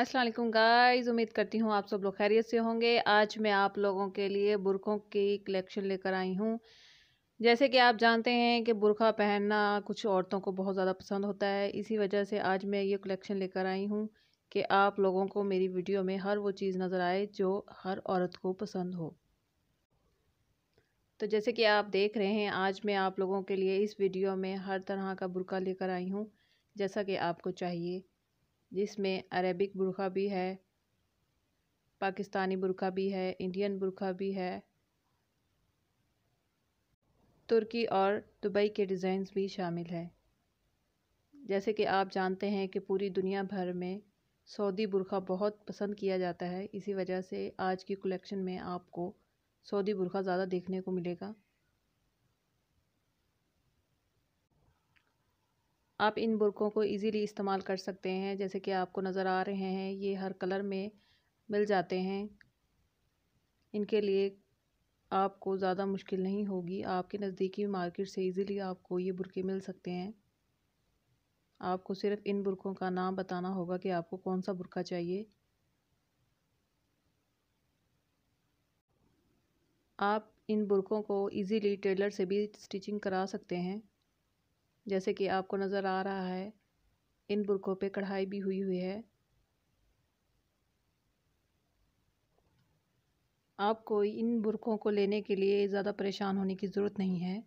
Aslam guys उम्मीद करती हूँ आप सब लोग खैरियत से होंगे आज मैं आप लोगों के लिए बुरखों की कलेक्शन लेकर आई हूँ जैसे कि आप जानते हैं कि बुरखा पहनना कुछ औरतों को बहुत ज़्यादा पसंद होता है इसी वजह से आज मैं ये कलेक्शन लेकर आई हूँ कि आप लोगों को मेरी वीडियो में हर वो चीज़ नज़र आए जो हर औरत को पसंद हो तो जैसे कि आप देख रहे हैं आज मैं आप लोगों के लिए इस वीडियो में हर तरह का बुरका लेकर आई हूँ जैसा कि आपको चाहिए जिसमें अरेबिक बुरखा भी है पाकिस्तानी बुरखा भी है इंडियन बुरखा भी है तुर्की और दुबई के डिज़ाइंस भी शामिल है जैसे कि आप जानते हैं कि पूरी दुनिया भर में सऊदी बुरखा बहुत पसंद किया जाता है इसी वजह से आज की कलेक्शन में आपको सऊदी बुरखा ज़्यादा देखने को मिलेगा आप इन बुरकों को इजीली इस्तेमाल कर सकते हैं जैसे कि आपको नज़र आ रहे हैं ये हर कलर में मिल जाते हैं इनके लिए आपको ज़्यादा मुश्किल नहीं होगी आपके नज़दीकी मार्केट से इजीली आपको ये बुरके मिल सकते हैं आपको सिर्फ इन बुरकों का नाम बताना होगा कि आपको कौन सा बुरका चाहिए आप इन बुरकों को इजीली टेलर से भी स्टिचिंग करा सकते हैं जैसे कि आपको नज़र आ रहा है इन बुरकों पे कढ़ाई भी हुई हुई है आपको इन बुरकों को लेने के लिए ज़्यादा परेशान होने की ज़रूरत नहीं है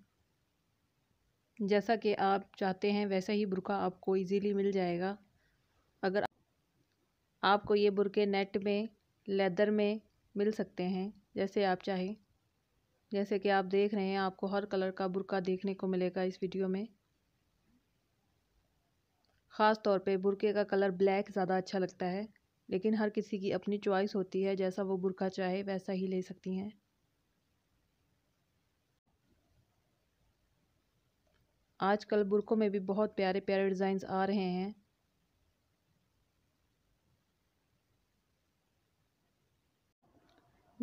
जैसा कि आप चाहते हैं वैसा ही बुरका आपको इजीली मिल जाएगा अगर आपको ये बुरके नेट में लेदर में मिल सकते हैं जैसे आप चाहें जैसे कि आप देख रहे हैं आपको हर कलर का बुरका देखने को मिलेगा इस वीडियो में ख़ास तौर पे बुरके का कलर ब्लैक ज़्यादा अच्छा लगता है लेकिन हर किसी की अपनी चॉइस होती है जैसा वो बुरका चाहे वैसा ही ले सकती हैं आजकल बुरकों में भी बहुत प्यारे प्यारे डिज़ाइंस आ रहे हैं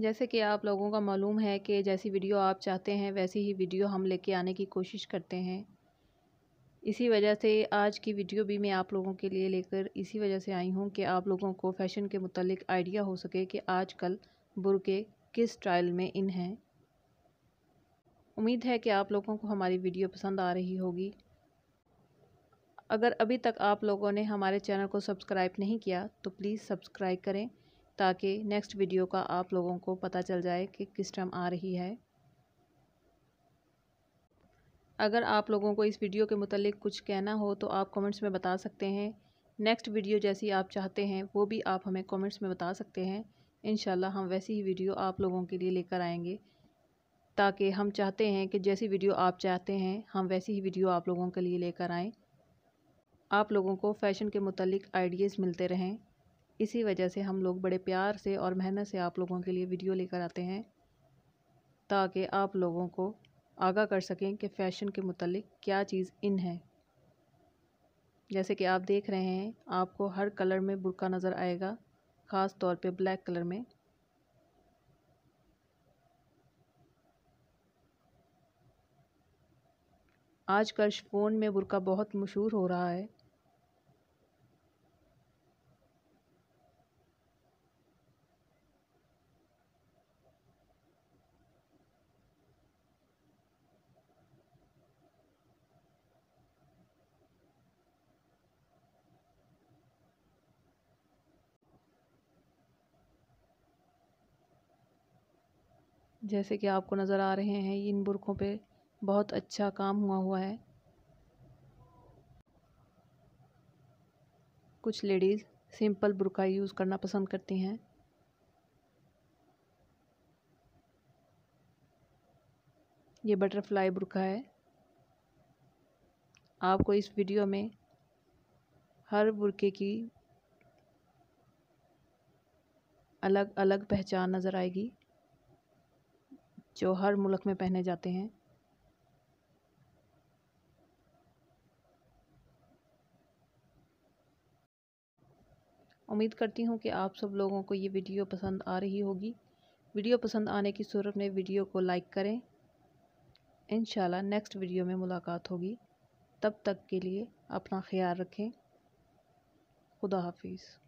जैसे कि आप लोगों का मालूम है कि जैसी वीडियो आप चाहते हैं वैसी ही वीडियो हम लेके आने की कोशिश करते हैं इसी वजह से आज की वीडियो भी मैं आप लोगों के लिए लेकर इसी वजह से आई हूँ कि आप लोगों को फ़ैशन के मुतलिक आइडिया हो सके कि आजकल बुरके किस स्टाइल में इन हैं उम्मीद है कि आप लोगों को हमारी वीडियो पसंद आ रही होगी अगर अभी तक आप लोगों ने हमारे चैनल को सब्सक्राइब नहीं किया तो प्लीज़ सब्सक्राइब करें ताकि नेक्स्ट वीडियो का आप लोगों को पता चल जाए कि किस टाइम आ रही है अगर आप लोगों को इस वीडियो के मतलब कुछ कहना हो तो आप कमेंट्स में बता सकते हैं नेक्स्ट वीडियो जैसी आप चाहते हैं वो भी आप हमें कमेंट्स में बता सकते हैं इन हम वैसी ही वीडियो आप लोगों के लिए लेकर आएंगे ताकि हम चाहते हैं कि जैसी वीडियो आप चाहते हैं हम वैसी ही वीडियो आप लोगों के लिए लेकर आएँ आप लोगों को फ़ैशन के मतलब आइडियाज़ मिलते रहें इसी वजह से हम लोग बड़े प्यार से और मेहनत से आप लोगों के लिए वीडियो लेकर आते हैं ताकि आप लोगों को आगा कर सकें कि फ़ैशन के मतलब क्या चीज़ इन है जैसे कि आप देख रहे हैं आपको हर कलर में बुरका नज़र आएगा ख़ास तौर पे ब्लैक कलर में आजकल फ़ोन में बुरका बहुत मशहूर हो रहा है जैसे कि आपको नज़र आ रहे हैं इन बुरखों पे बहुत अच्छा काम हुआ हुआ है कुछ लेडीज़ सिंपल बुरखा यूज़ करना पसंद करती हैं ये बटरफ्लाई बुरखा है आपको इस वीडियो में हर बुरके की अलग अलग पहचान नज़र आएगी जो हर मुल्क में पहने जाते हैं उम्मीद करती हूँ कि आप सब लोगों को ये वीडियो पसंद आ रही होगी वीडियो पसंद आने की सूरत में वीडियो को लाइक करें इन नेक्स्ट वीडियो में मुलाकात होगी तब तक के लिए अपना ख्याल रखें खुदा हाफिज़